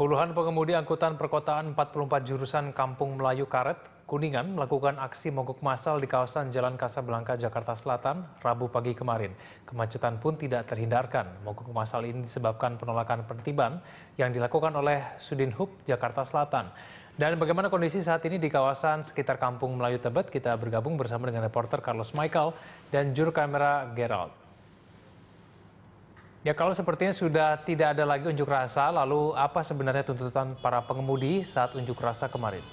Puluhan pengemudi angkutan perkotaan 44 jurusan Kampung Melayu Karet, Kuningan melakukan aksi mogok massal di kawasan Jalan Kasablanka, Jakarta Selatan, Rabu pagi kemarin. Kemacetan pun tidak terhindarkan. Mogok massal ini disebabkan penolakan penertiban yang dilakukan oleh Sudin Hub Jakarta Selatan. Dan bagaimana kondisi saat ini di kawasan sekitar Kampung Melayu Tebet, kita bergabung bersama dengan reporter Carlos Michael dan juru kamera Gerald. Ya kalau sepertinya sudah tidak ada lagi unjuk rasa, lalu apa sebenarnya tuntutan para pengemudi saat unjuk rasa kemarin?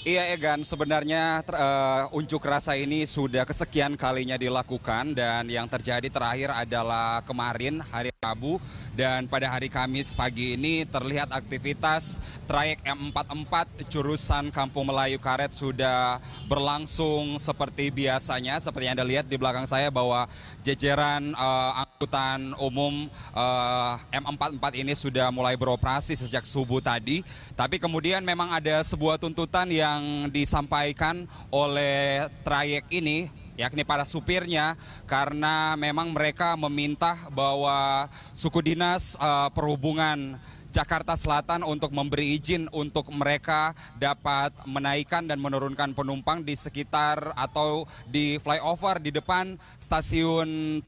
Iya Egan, sebenarnya uh, unjuk rasa ini sudah kesekian kalinya dilakukan dan yang terjadi terakhir adalah kemarin hari Rabu dan pada hari Kamis pagi ini terlihat aktivitas trayek M44 jurusan Kampung Melayu Karet sudah berlangsung seperti biasanya. Seperti yang Anda lihat di belakang saya bahwa jejeran uh, angkutan umum eh, M44 ini sudah mulai beroperasi sejak subuh tadi, tapi kemudian memang ada sebuah tuntutan yang disampaikan oleh trayek ini yakni para supirnya karena memang mereka meminta bahwa suku dinas uh, perhubungan Jakarta Selatan untuk memberi izin untuk mereka dapat menaikkan dan menurunkan penumpang di sekitar atau di flyover di depan stasiun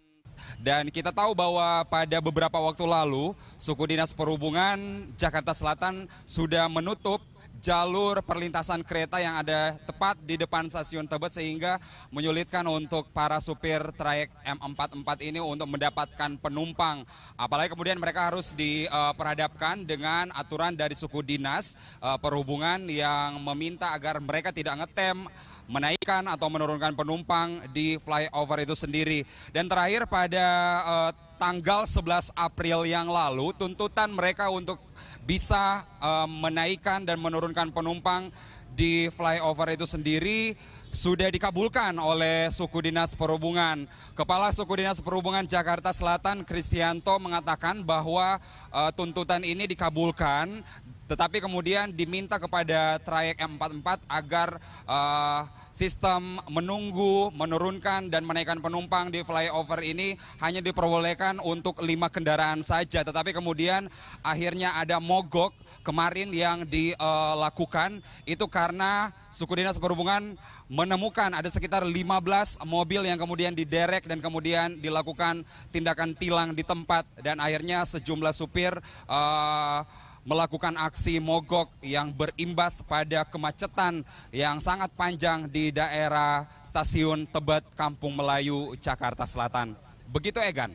dan kita tahu bahwa pada beberapa waktu lalu, suku dinas perhubungan Jakarta Selatan sudah menutup jalur perlintasan kereta yang ada tepat di depan stasiun Tebet sehingga menyulitkan untuk para supir trayek M44 ini untuk mendapatkan penumpang. Apalagi kemudian mereka harus diperhadapkan eh, dengan aturan dari suku dinas eh, perhubungan yang meminta agar mereka tidak ngetem menaikkan atau menurunkan penumpang di flyover itu sendiri. Dan terakhir pada uh, tanggal 11 April yang lalu tuntutan mereka untuk bisa uh, menaikkan dan menurunkan penumpang di flyover itu sendiri sudah dikabulkan oleh suku dinas perhubungan. Kepala suku dinas perhubungan Jakarta Selatan Kristianto mengatakan bahwa uh, tuntutan ini dikabulkan tetapi kemudian diminta kepada trayek M44 agar uh, sistem menunggu, menurunkan dan menaikkan penumpang di flyover ini hanya diperbolehkan untuk lima kendaraan saja. Tetapi kemudian akhirnya ada mogok kemarin yang dilakukan itu karena suku dinas perhubungan menemukan ada sekitar 15 mobil yang kemudian diderek dan kemudian dilakukan tindakan tilang di tempat dan akhirnya sejumlah supir uh, melakukan aksi mogok yang berimbas pada kemacetan yang sangat panjang di daerah stasiun Tebet, Kampung Melayu, Jakarta Selatan. Begitu Egan.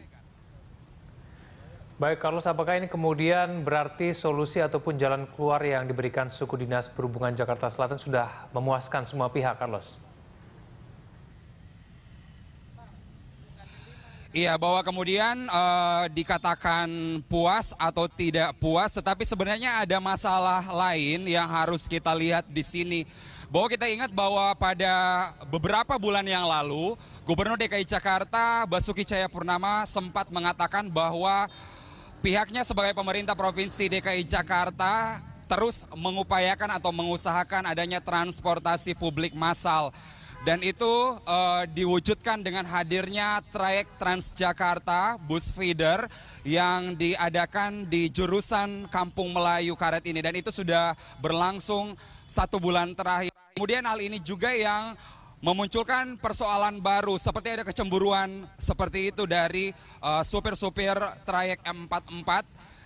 Baik Carlos, apakah ini kemudian berarti solusi ataupun jalan keluar yang diberikan suku dinas perhubungan Jakarta Selatan sudah memuaskan semua pihak Carlos? Iya, bahwa kemudian uh, dikatakan puas atau tidak puas, tetapi sebenarnya ada masalah lain yang harus kita lihat di sini. Bahwa kita ingat bahwa pada beberapa bulan yang lalu, Gubernur DKI Jakarta Basuki Cahayapurnama sempat mengatakan bahwa pihaknya sebagai pemerintah Provinsi DKI Jakarta terus mengupayakan atau mengusahakan adanya transportasi publik massal. Dan itu uh, diwujudkan dengan hadirnya trayek Transjakarta bus feeder yang diadakan di jurusan Kampung Melayu Karet ini. Dan itu sudah berlangsung satu bulan terakhir. Kemudian hal ini juga yang memunculkan persoalan baru seperti ada kecemburuan seperti itu dari eh, supir-supir uh, trayek M44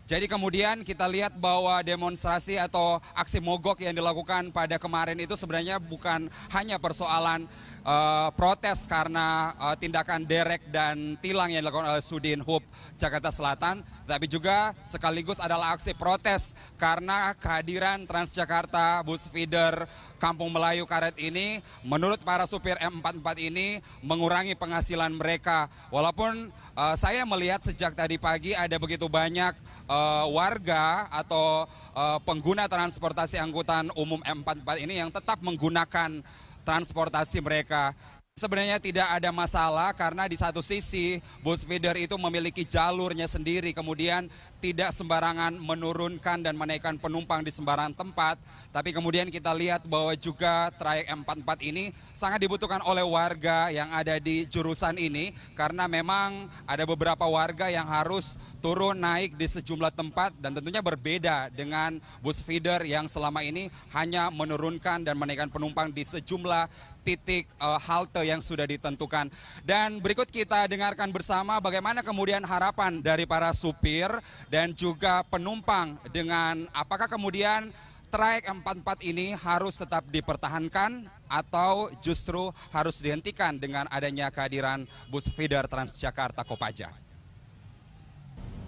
jadi kemudian kita lihat bahwa demonstrasi atau aksi mogok yang dilakukan pada kemarin itu sebenarnya bukan hanya persoalan uh, protes karena uh, tindakan derek dan tilang yang dilakukan oleh Sudin Hub Jakarta Selatan, tapi juga sekaligus adalah aksi protes karena kehadiran Transjakarta bus feeder Kampung Melayu Karet ini menurut para supir M44 ini mengurangi penghasilan mereka. Walaupun uh, saya melihat sejak tadi pagi ada begitu banyak uh, warga atau uh, pengguna transportasi angkutan umum M44 ini yang tetap menggunakan transportasi mereka Sebenarnya tidak ada masalah karena di satu sisi bus feeder itu memiliki jalurnya sendiri kemudian tidak sembarangan menurunkan dan menaikkan penumpang di sembarang tempat tapi kemudian kita lihat bahwa juga trayek M44 ini sangat dibutuhkan oleh warga yang ada di jurusan ini karena memang ada beberapa warga yang harus turun naik di sejumlah tempat dan tentunya berbeda dengan bus feeder yang selama ini hanya menurunkan dan menaikkan penumpang di sejumlah titik uh, halte rute yang sudah ditentukan. Dan berikut kita dengarkan bersama bagaimana kemudian harapan dari para supir dan juga penumpang dengan apakah kemudian track 44 ini harus tetap dipertahankan atau justru harus dihentikan dengan adanya kehadiran bus feeder Transjakarta Kopaja?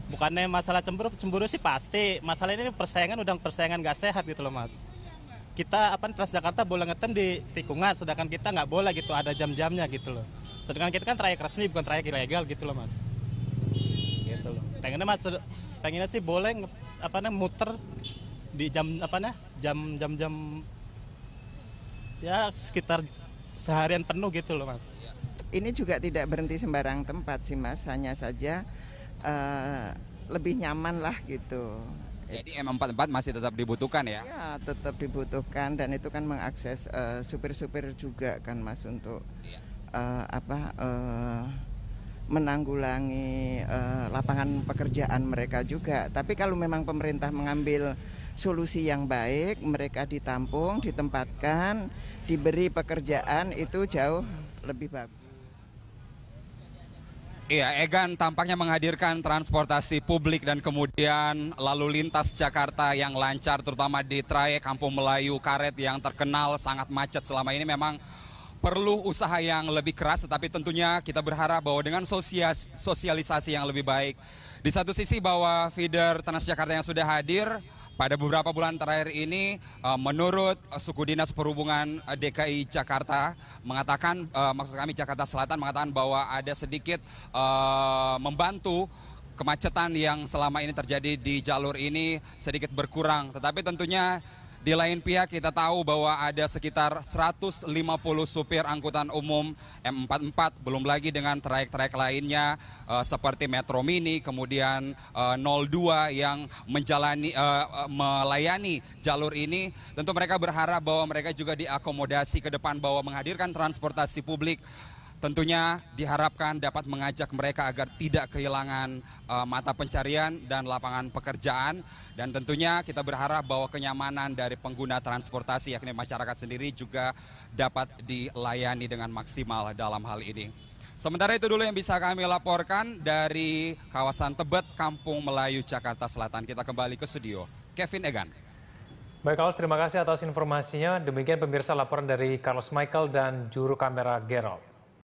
Bukannya masalah cemburu, cemburu sih pasti. Masalah ini persaingan udah persaingan gak sehat gitu loh mas kita apa Transjakarta boleh ngeten di tikungan sedangkan kita nggak boleh gitu ada jam-jamnya gitu loh sedangkan kita kan trayek resmi bukan trayek ilegal gitu loh mas gitu loh pengennya mas pengennya sih boleh apa namanya muter di jam apa nih jam jam jam ya sekitar seharian penuh gitu loh mas ini juga tidak berhenti sembarang tempat sih mas hanya saja uh, lebih nyaman lah gitu Iya. Jadi M44 masih tetap dibutuhkan ya? Ya, tetap dibutuhkan dan itu kan mengakses eh, supir-supir uh, juga kan Mas untuk ya. uh, apa uh, menanggulangi uh, lapangan pekerjaan mereka juga. Tapi kalau memang pemerintah mengambil solusi yang baik, mereka ditampung, ditempatkan, diberi pekerjaan itu jauh lebih bagus. Iya, Egan tampaknya menghadirkan transportasi publik dan kemudian lalu lintas Jakarta yang lancar terutama di trayek Kampung Melayu Karet yang terkenal sangat macet selama ini memang perlu usaha yang lebih keras tetapi tentunya kita berharap bahwa dengan sosialisasi yang lebih baik di satu sisi bahwa feeder Transjakarta yang sudah hadir pada beberapa bulan terakhir ini, eh, menurut suku dinas perhubungan eh, DKI Jakarta mengatakan, eh, maksud kami Jakarta Selatan mengatakan bahwa ada sedikit membantu kemacetan yang selama ini terjadi di jalur ini sedikit berkurang. Tetapi tentunya di lain pihak kita tahu bahwa ada sekitar 150 supir angkutan umum M44 belum lagi dengan trayek-trayek lainnya uh, seperti Metro Mini kemudian uh, eh, 02 yang menjalani uh, melayani jalur ini tentu mereka berharap bahwa mereka juga diakomodasi ke depan bahwa menghadirkan transportasi publik tentunya diharapkan dapat mengajak mereka agar tidak kehilangan uh, mata pencarian dan lapangan pekerjaan dan tentunya kita berharap bahwa kenyamanan dari pengguna transportasi yakni masyarakat sendiri juga dapat dilayani dengan maksimal dalam hal ini. Sementara itu dulu yang bisa kami laporkan dari kawasan Tebet, Kampung Melayu, Jakarta Selatan. Kita kembali ke studio. Kevin Egan. Baik, Carlos, terima kasih atas informasinya. Demikian pemirsa laporan dari Carlos Michael dan juru kamera Gerald.